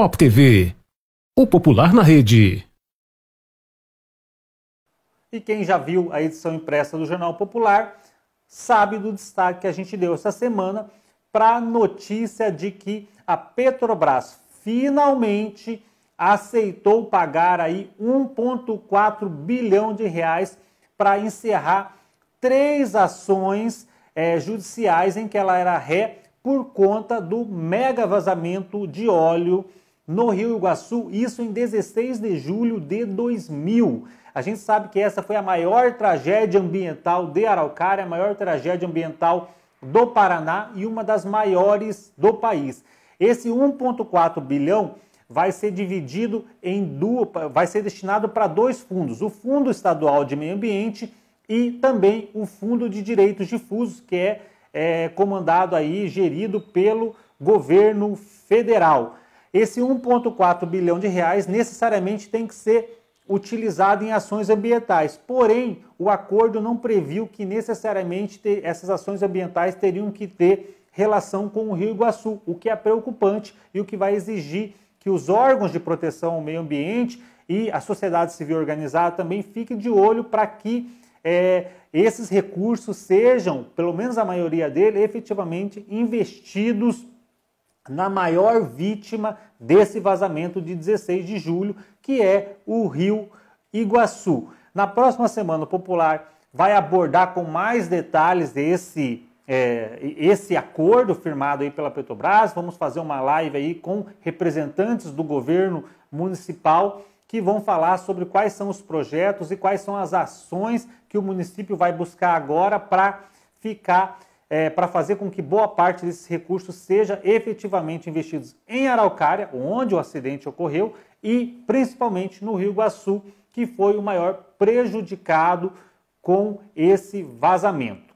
Pop TV, o popular na rede. E quem já viu a edição impressa do Jornal Popular sabe do destaque que a gente deu essa semana para a notícia de que a Petrobras finalmente aceitou pagar aí 1,4 bilhão de reais para encerrar três ações é, judiciais em que ela era ré por conta do mega vazamento de óleo no Rio Iguaçu, isso em 16 de julho de 2000. A gente sabe que essa foi a maior tragédia ambiental de Araucária, a maior tragédia ambiental do Paraná e uma das maiores do país. Esse 1.4 bilhão vai ser dividido em duas, vai ser destinado para dois fundos, o Fundo Estadual de Meio Ambiente e também o Fundo de Direitos Difusos, que é, é comandado aí, gerido pelo governo federal. Esse 1,4 bilhão de reais necessariamente tem que ser utilizado em ações ambientais. Porém, o acordo não previu que necessariamente essas ações ambientais teriam que ter relação com o Rio Iguaçu, o que é preocupante e o que vai exigir que os órgãos de proteção ao meio ambiente e a sociedade civil organizada também fiquem de olho para que é, esses recursos sejam, pelo menos a maioria deles, efetivamente investidos na maior vítima desse vazamento de 16 de julho, que é o Rio Iguaçu. Na próxima semana, o Popular vai abordar com mais detalhes esse, é, esse acordo firmado aí pela Petrobras. Vamos fazer uma live aí com representantes do governo municipal que vão falar sobre quais são os projetos e quais são as ações que o município vai buscar agora para ficar é, para fazer com que boa parte desses recursos seja efetivamente investidos em Araucária, onde o acidente ocorreu, e principalmente no Rio Iguaçu, que foi o maior prejudicado com esse vazamento.